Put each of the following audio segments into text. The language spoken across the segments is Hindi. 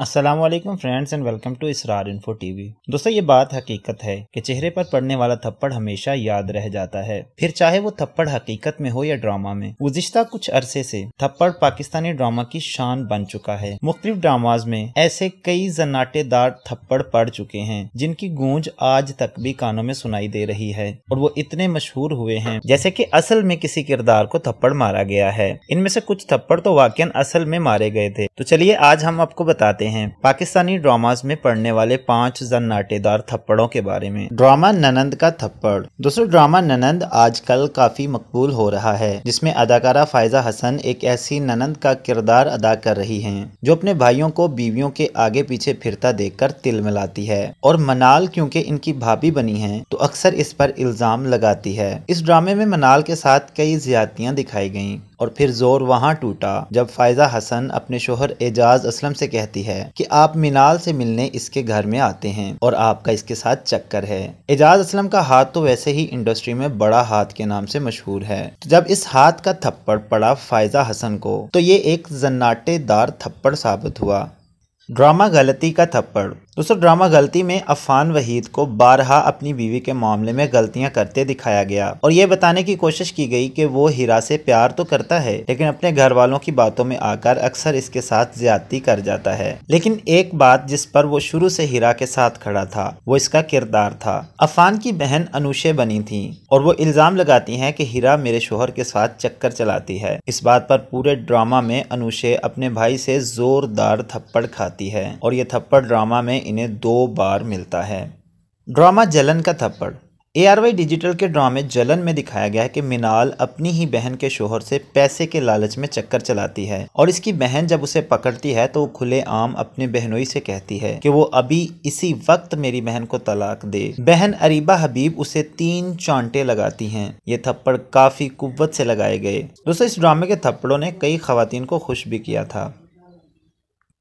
Aslam friends and welcome to Israr info TV दोस्तों ये बात हकीकत है कि चेहरे पर पड़ने वाला थप्पड़ हमेशा याद रह जाता है फिर चाहे वो थप्पड़ हकीकत में हो या ड्रामा में गुजश्ता कुछ अरसे से थप्पड़ पाकिस्तानी ड्रामा की शान बन चुका है मुख्तलिफ ड्रामाज में ऐसे कई जनाटेदार थप्पड़ पड़ चुके हैं जिनकी गूंज आज तक भी कानों में सुनाई दे रही है और वो इतने मशहूर हुए हैं जैसे की असल में किसी किरदार को थप्पड़ मारा गया है इनमें से कुछ थप्पड़ तो वाकई असल में मारे गए थे तो चलिए आज हम आपको बताते बताते हैं पाकिस्तानी ड्रामाज में पढ़ने वाले पांच जन्नाटेदार थप्पड़ों के बारे में ड्रामा ननंद का थप्पड़ दोस्तों ड्रामा ननंद आजकल काफी मकबूल हो रहा है जिसमें अदाकारा फायजा हसन एक ऐसी ननंद का किरदार अदा कर रही हैं जो अपने भाइयों को बीवियों के आगे पीछे फिरता कर तिल मिलाती है और मनाल क्योंकि इनकी भाभी बनी है तो अक्सर इस पर इल्जाम लगाती है इस ड्रामे में मनाल के साथ कई ज्यादतियाँ दिखाई गयी और फिर जोर वहाँ टूटा जब फायजा हसन अपने शोहर एजाज असलम से कहती है है कि आप मीनाल से मिलने इसके घर में आते हैं और आपका इसके साथ चक्कर है एजाज असलम का हाथ तो वैसे ही इंडस्ट्री में बड़ा हाथ के नाम से मशहूर है तो जब इस हाथ का थप्पड़ पड़ा फायजा हसन को तो ये एक जन्नाटेदार थप्पड़ साबित हुआ ड्रामा गलती का थप्पड़ दूसरा ड्रामा गलती में अफान वहीद को बारहा अपनी बीवी के मामले में गलतियां करते दिखाया गया और ये बताने की कोशिश की गई कि वो हीरा से प्यार तो करता है लेकिन अपने घर वालों की बातों में आकर अक्सर इसके साथ ज्यादती कर जाता है लेकिन एक बात जिस पर वो शुरू से हीरा के साथ खड़ा था वो इसका किरदार था अफान की बहन अनुशे बनी थी और वो इल्जाम लगाती है की हीरा मेरे शोहर के साथ चक्कर चलाती है इस बात पर पूरे ड्रामा में अनुशे अपने भाई से जोरदार थप्पड़ खाती है और ये थप्पड़ ड्रामा में इन्हें दो बार मिलता है ड्रामा जलन का थप्पड़ ए आर वाई डिजिटल के ड्रामे जलन में दिखाया गया है कि मिनाल अपनी ही बहन के शोहर से पैसे के लालच में चक्कर चलाती है और इसकी बहन जब उसे पकड़ती है तो वो खुले आम अपने बहनोई से कहती है कि वो अभी इसी वक्त मेरी बहन को तलाक दे बहन अरीबा हबीब उसे तीन चांटे लगाती हैं ये थप्पड़ काफी कुत से लगाए गए दोस्तों इस ड्रामे के थप्पड़ों ने कई खातन को खुश भी किया था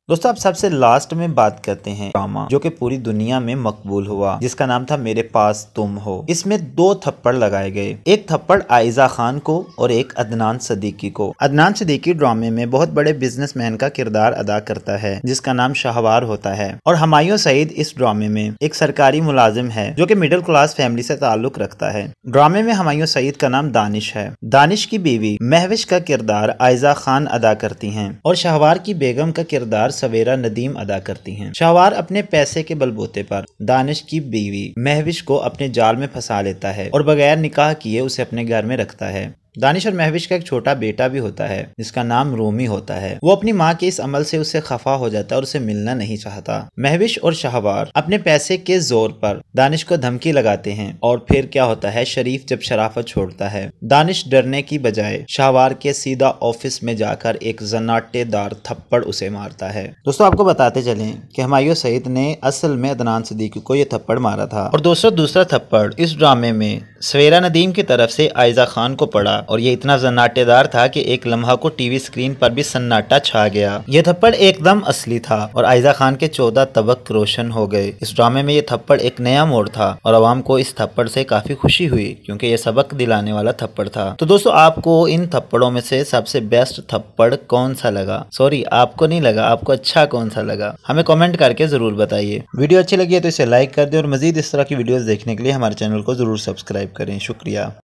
दोस्तों आप सबसे लास्ट में बात करते हैं ड्रामा जो कि पूरी दुनिया में मकबूल हुआ जिसका नाम था मेरे पास तुम हो इसमें दो थप्पड़ लगाए गए एक थप्पड़ आयजा खान को और एक अदनान सदीकी को अदनान सदीकी ड्रामे में बहुत बड़े बिजनेसमैन का किरदार अदा करता है जिसका नाम शाहवार होता है और हमायों सईद इस ड्रामे में एक सरकारी मुलाजिम है जो की मिडिल क्लास फैमिली से ताल्लुक रखता है ड्रामे में हमायों सईद का नाम दानिश है दानिश की बीवी महविश का किरदार आयजा खान अदा करती है और शाहवार की बेगम का किरदार सवेरा नदीम अदा करती हैं शाहवार अपने पैसे के बलबोते पर दानिश की बीवी महविश को अपने जाल में फंसा लेता है और बगैर निकाह किए उसे अपने घर में रखता है दानिश और महविश का एक छोटा बेटा भी होता है जिसका नाम रोमी होता है वो अपनी माँ के इस अमल से उसे खफा हो जाता है और उसे मिलना नहीं चाहता महविश और शाहवार अपने पैसे के जोर पर दानिश को धमकी लगाते हैं और फिर क्या होता है शरीफ जब शराफत छोड़ता है दानिश डरने की बजाय शाहवार के सीधा ऑफिस में जाकर एक जनाटेदार थप्पड़ उसे मारता है दोस्तों आपको बताते चले की हमायू सईद ने असल में अदनान सदीकी को यह थप्पड़ मारा था और दोस्तों दूसरा थप्पड़ इस ड्रामे में सवेरा नदीम की तरफ से आयजा खान को पड़ा और ये इतना सन्नाटेदार था कि एक लम्हा को टीवी स्क्रीन पर भी सन्नाटा छा गया ये थप्पड़ एकदम असली था और आयजा खान के चौदह तबक रोशन हो गए इस ड्रामे में ये थप्पड़ एक नया मोड़ था और आवाम को इस थप्पड़ से काफी खुशी हुई क्यूँकी ये सबक दिलाने वाला थप्पड़ था तो दोस्तों आपको इन थप्पड़ों में से सबसे बेस्ट थप्पड़ कौन सा लगा सॉरी आपको नहीं लगा आपको अच्छा कौन सा लगा हमें कॉमेंट करके जरूर बताइए वीडियो अच्छी लगी है तो इसे लाइक कर दे और मजीद इस तरह की वीडियो देखने के लिए हमारे चैनल को जरूर सब्सक्राइब करें शुक्रिया